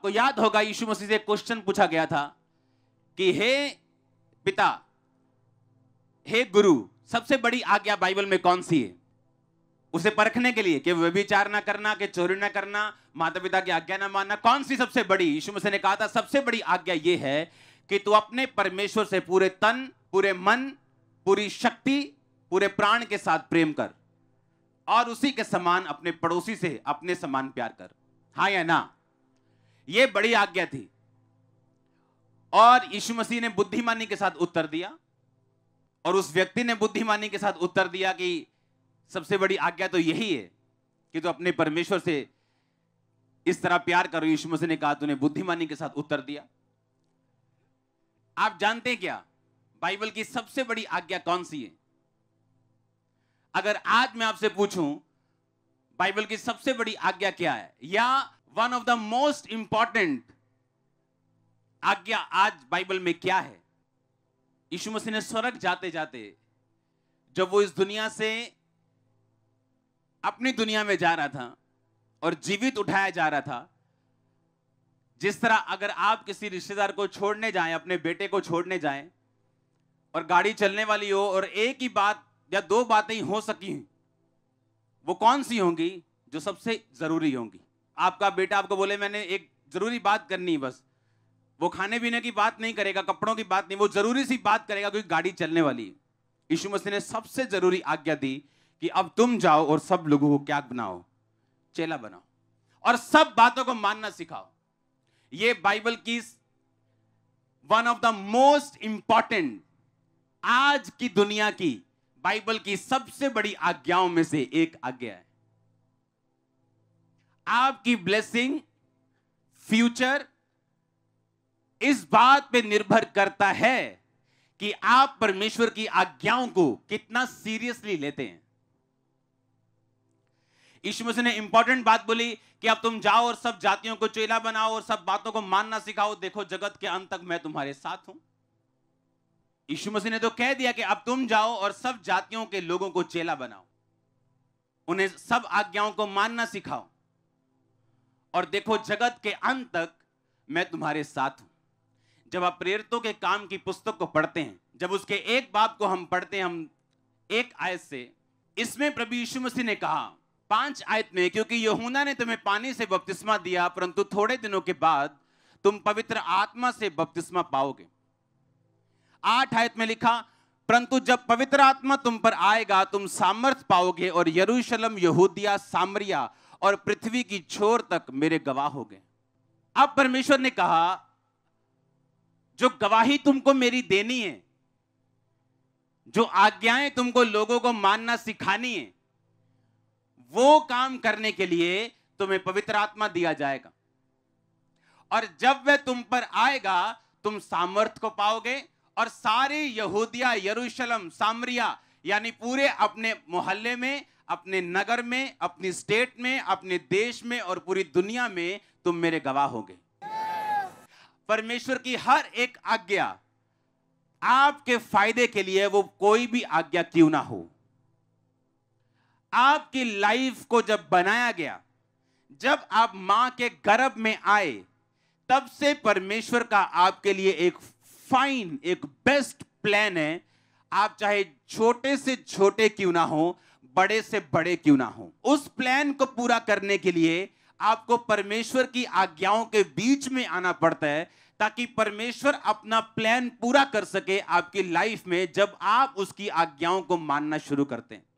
आपको याद होगा यीशु मसीह से क्वेश्चन पूछा गया था कि हे पिता हे गुरु सबसे बड़ी आज्ञा बाइबल में कौन सी है उसे परखने के लिए कि व्यभिचार ना करना कि चोरी ना करना माता पिता की आज्ञा ना मानना कौन सी सबसे बड़ी यीशु मसीह ने कहा था सबसे बड़ी आज्ञा यह है कि तू अपने परमेश्वर से पूरे तन पूरे मन पूरी शक्ति पूरे प्राण के साथ प्रेम कर और उसी के समान अपने पड़ोसी से अपने समान प्यार कर हाँ या ना यह बड़ी आज्ञा थी और यीशु मसीह ने बुद्धिमानी के साथ उत्तर दिया और उस व्यक्ति ने बुद्धिमानी के साथ उत्तर दिया कि सबसे बड़ी आज्ञा तो यही है कि तो अपने परमेश्वर से इस तरह प्यार करो यीशु मसीह ने कहा तूने बुद्धिमानी के साथ उत्तर दिया आप जानते क्या बाइबल की सबसे बड़ी आज्ञा कौन सी है अगर आज मैं आपसे पूछूं बाइबल की सबसे बड़ी आज्ञा क्या है या one of the most important आज्ञा आज बाइबल में क्या है यीशु मसीह ने स्वर्ग जाते जाते जब वो इस दुनिया से अपनी दुनिया में जा रहा था और जीवित उठाया जा रहा था जिस तरह अगर आप किसी रिश्तेदार को छोड़ने जाएं अपने बेटे को छोड़ने जाएं और गाड़ी चलने वाली हो और एक ही बात या दो बातें हो सकी वो कौन सी होंगी जो सबसे जरूरी होंगी आपका बेटा आपको बोले मैंने एक जरूरी बात करनी है बस वो खाने पीने की बात नहीं करेगा कपड़ों की बात नहीं वो जरूरी सी बात करेगा क्योंकि गाड़ी चलने वाली है यीशु मसीह ने सबसे जरूरी आज्ञा दी कि अब तुम जाओ और सब लोगों को क्या बनाओ चेला बनाओ और सब बातों को मानना सिखाओ ये बाइबल की one of the most important आज की दुनिया की बाइबल की सबसे बड़ी आज्ञाओं में से एक आज्ञा है आपकी ब्लेसिंग फ्यूचर इस बात पे निर्भर करता है कि आप परमेश्वर की आज्ञाओं को कितना सीरियसली लेते हैं ईश्वर ने इंपॉर्टेंट बात बोली कि अब तुम जाओ और सब जातियों को चेला बनाओ और सब बातों को मानना सिखाओ देखो जगत के अंत तक मैं तुम्हारे साथ हूं ईशु मसीह ने तो कह दिया कि अब तुम जाओ और सब जातियों के लोगों को चेला बनाओ उन्हें सब आज्ञाओं को मानना सिखाओ और देखो जगत के अंत तक मैं तुम्हारे साथ हूं जब आप प्रेरितों के काम की पुस्तक को पढ़ते हैं जब उसके एक बाप को हम पढ़ते हैं हम एक आयत से इसमें प्रभु यीशु मसीह ने कहा पांच आयत में क्योंकि यहूना ने तुम्हें पानी से बपतिस्मा दिया परंतु थोड़े दिनों के बाद तुम पवित्र आत्मा से बपतिस्मा पाओगे आठ आयत में लिखा परंतु जब पवित्र आत्मा तुम पर आएगा तुम सामर्थ्य पाओगे और यरूशलम यहूदिया सामरिया और पृथ्वी की छोर तक मेरे गवाह हो गए अब परमेश्वर ने कहा जो गवाही तुमको मेरी देनी है जो आज्ञाएं तुमको लोगों को मानना सिखानी है वो काम करने के लिए तुम्हें पवित्र आत्मा दिया जाएगा और जब वह तुम पर आएगा तुम सामर्थ्य को पाओगे और सारे यहूदिया यरूशलम सामरिया यानी पूरे अपने मोहल्ले में अपने नगर में अपनी स्टेट में अपने देश में और पूरी दुनिया में तुम मेरे गवाह होगे परमेश्वर की हर एक आज्ञा आपके फायदे के लिए वो कोई भी आज्ञा क्यों ना हो आपकी लाइफ को जब बनाया गया जब आप मां के गर्भ में आए तब से परमेश्वर का आपके लिए एक फाइन एक बेस्ट प्लान है आप चाहे छोटे से छोटे क्यों ना हो बड़े से बड़े क्यों ना हो उस प्लान को पूरा करने के लिए आपको परमेश्वर की आज्ञाओं के बीच में आना पड़ता है ताकि परमेश्वर अपना प्लान पूरा कर सके आपकी लाइफ में जब आप उसकी आज्ञाओं को मानना शुरू करते हैं